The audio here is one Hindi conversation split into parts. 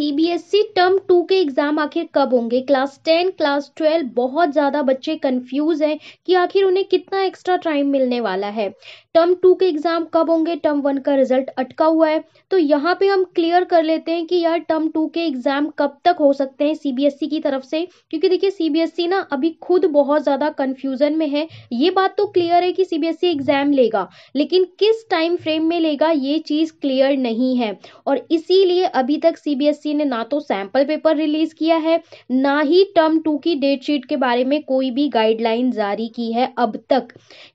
सीबीएसई टर्म टू के एग्ज़ाम आखिर कब होंगे क्लास टेन क्लास ट्वेल्व बहुत ज़्यादा बच्चे कंफ्यूज हैं कि आखिर उन्हें कितना एक्स्ट्रा टाइम मिलने वाला है टर्म टू के एग्ज़ाम कब होंगे टर्म वन का रिजल्ट अटका हुआ है तो यहाँ पे हम क्लियर कर लेते हैं कि यार टर्म टू के एग्ज़ाम कब तक हो सकते हैं सीबीएसई e की तरफ से क्योंकि देखिए सीबीएसई e ना अभी खुद बहुत ज़्यादा कन्फ्यूज़न में है ये बात तो क्लियर है कि सीबीएसई एग्ज़ाम e लेगा लेकिन किस टाइम फ्रेम में लेगा ये चीज़ क्लियर नहीं है और इसीलिए अभी तक सीबीएसई यूपीएससी ने ना तो सैंपल पेपर रिलीज किया है ना ही टर्म टू की डेट शीट के बारे में कोई भी गाइडलाइन जारी की है अब तक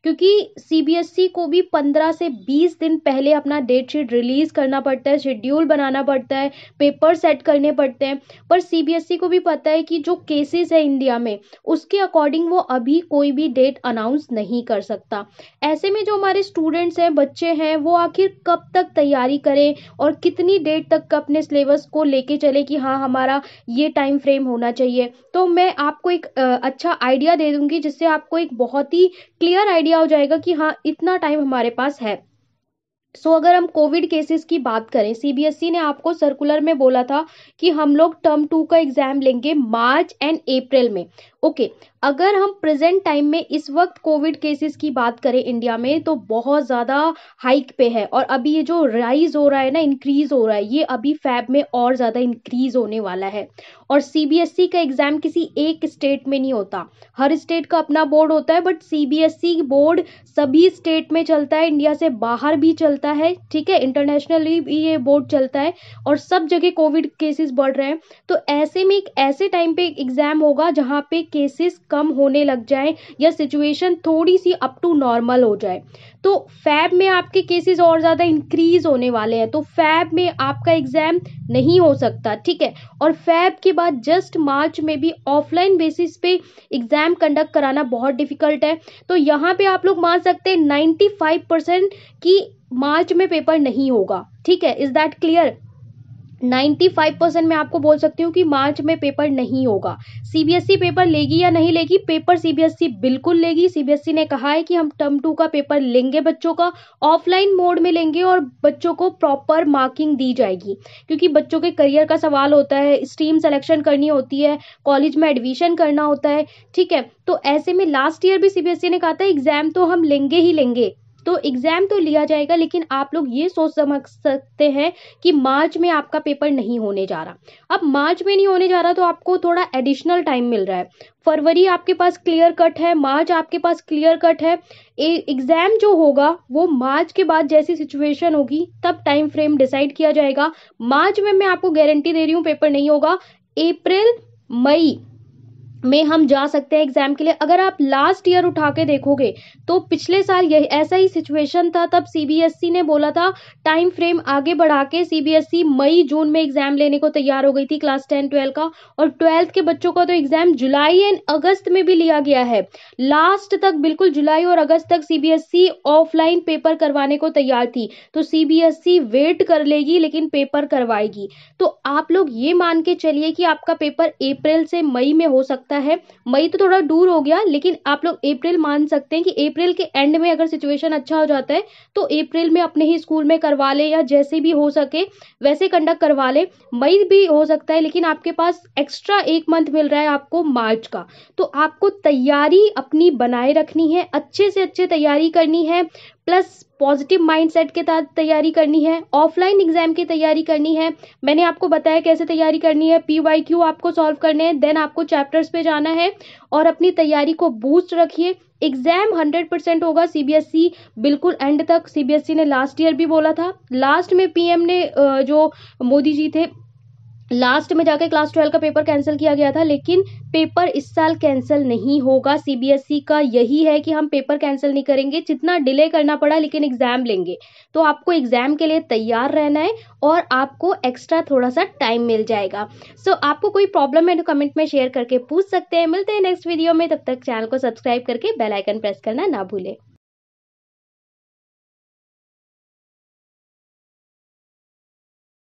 क्योंकि सीबीएसई e को भी पंद्रह से बीस दिन पहले अपना डेट शीट रिलीज करना पड़ता है शेड्यूल बनाना पड़ता है पेपर सेट करने पड़ते हैं पर सीबीएसई e को भी पता है कि जो केसेस है इंडिया में उसके अकॉर्डिंग वो अभी कोई भी डेट अनाउंस नहीं कर सकता ऐसे में जो हमारे स्टूडेंट्स हैं बच्चे हैं वो आखिर कब तक तैयारी करें और कितनी डेट तक अपने सिलेबस को ले लेके चले कि हाँ हमारा ये टाइम फ्रेम होना चाहिए तो मैं आपको एक अच्छा आइडिया दे दूंगी जिससे आपको एक बहुत ही क्लियर आइडिया हो जाएगा कि हाँ इतना टाइम हमारे पास है सो so, अगर हम कोविड केसेस की बात करें सीबीएसई e ने आपको सर्कुलर में बोला था कि हम लोग टर्म टू का एग्जाम लेंगे मार्च एंड अप्रैल में ओके okay, अगर हम प्रेजेंट टाइम में इस वक्त कोविड केसेस की बात करें इंडिया में तो बहुत ज़्यादा हाइक पे है और अभी ये जो राइज हो रहा है ना इंक्रीज हो रहा है ये अभी फैब में और ज़्यादा इंक्रीज होने वाला है और सीबीएसई e का एग्ज़ाम किसी एक स्टेट में नहीं होता हर स्टेट का अपना बोर्ड होता है बट सीबीएसई बोर्ड सभी स्टेट में चलता है इंडिया से बाहर भी चलता है ठीक है इंटरनेशनली भी ये बोर्ड चलता है और सब जगह कोविड केसेस बढ़ रहे हैं तो ऐसे में एक ऐसे टाइम पे एग्ज़ाम होगा जहाँ पे केसेस कम होने लग जाएं या सिचुएशन थोड़ी सी अप टू नॉर्मल हो जाए तो फैब में आपके केसेस और ज़्यादा इंक्रीज होने वाले हैं तो फैब में आपका एग्ज़ाम नहीं हो सकता ठीक है और फैब के बाद जस्ट मार्च में भी ऑफलाइन बेसिस पे एग्ज़ाम कंडक्ट कराना बहुत डिफ़िकल्ट है तो यहाँ पे आप लोग मान सकते हैं नाइन्टी फाइव परसेंट की मार्च में पेपर नहीं होगा ठीक है इज़ दैट क्लियर 95 परसेंट मैं आपको बोल सकती हूँ कि मार्च में पेपर नहीं होगा सीबीएसई e पेपर लेगी या नहीं लेगी पेपर सीबीएसई e बिल्कुल लेगी सीबीएसई e ने कहा है कि हम टर्म टू का पेपर लेंगे बच्चों का ऑफलाइन मोड में लेंगे और बच्चों को प्रॉपर मार्किंग दी जाएगी क्योंकि बच्चों के करियर का सवाल होता है स्ट्रीम सेलेक्शन करनी होती है कॉलेज में एडमिशन करना होता है ठीक है तो ऐसे में लास्ट ईयर भी सीबीएसई ने कहा था एग्जाम तो हम लेंगे ही लेंगे तो एग्ज़ाम तो लिया जाएगा लेकिन आप लोग ये सोच समझ सकते हैं कि मार्च में आपका पेपर नहीं होने जा रहा अब मार्च में नहीं होने जा रहा तो आपको थोड़ा एडिशनल टाइम मिल रहा है फरवरी आपके पास क्लियर कट है मार्च आपके पास क्लियर कट है एग्ज़ाम जो होगा वो मार्च के बाद जैसी सिचुएशन होगी तब टाइम फ्रेम डिसाइड किया जाएगा मार्च में मैं आपको गारंटी दे रही हूँ पेपर नहीं होगा अप्रैल मई में हम जा सकते हैं एग्ज़ाम के लिए अगर आप लास्ट ईयर उठा के देखोगे तो पिछले साल यही ऐसा ही सिचुएशन था तब सीबीएसई e ने बोला था टाइम फ्रेम आगे बढ़ा के सीबीएसई e मई जून में एग्ज़ाम लेने को तैयार हो गई थी क्लास टेन ट्वेल्व का और ट्वेल्थ के बच्चों का तो एग्ज़ाम जुलाई एंड अगस्त में भी लिया गया है लास्ट तक बिल्कुल जुलाई और अगस्त तक सीबीएसई ऑफलाइन पेपर करवाने को तैयार थी तो सीबीएसई वेट e कर लेगी लेकिन पेपर करवाएगी तो आप लोग ये मान के चलिए कि आपका पेपर अप्रैल से मई में हो सकता सकता है मई तो थोड़ा दूर हो गया लेकिन आप लोग अप्रैल मान सकते हैं कि अप्रैल के एंड में अगर सिचुएशन अच्छा हो जाता है तो अप्रैल में अपने ही स्कूल में करवा लें या जैसे भी हो सके वैसे कंडक्ट करवा लें मई भी हो सकता है लेकिन आपके पास एक्स्ट्रा एक मंथ मिल रहा है आपको मार्च का तो आपको तैयारी अपनी बनाए रखनी है अच्छे से अच्छे तैयारी करनी है प्लस पॉजिटिव माइंडसेट के तहत तैयारी करनी है ऑफलाइन एग्जाम की तैयारी करनी है मैंने आपको बताया कैसे तैयारी करनी है पी वाई क्यू आपको सॉल्व करने हैं देन आपको चैप्टर्स पे जाना है और अपनी तैयारी को बूस्ट रखिए एग्जाम हंड्रेड परसेंट होगा सीबीएसई e, बिल्कुल एंड तक सीबीएसई e ने लास्ट ईयर भी बोला था लास्ट में पीएम ने जो मोदी जी थे लास्ट में जाकर क्लास ट्वेल्व का पेपर कैंसिल किया गया था लेकिन पेपर इस साल कैंसिल नहीं होगा सीबीएसई e का यही है कि हम पेपर कैंसिल नहीं करेंगे जितना डिले करना पड़ा लेकिन एग्जाम लेंगे तो आपको एग्जाम के लिए तैयार रहना है और आपको एक्स्ट्रा थोड़ा सा टाइम मिल जाएगा सो so, आपको कोई प्रॉब्लम है तो कमेंट में शेयर करके पूछ सकते हैं मिलते हैं नेक्स्ट वीडियो में तब तक चैनल को सब्सक्राइब करके बेलाइकन प्रेस करना ना भूलें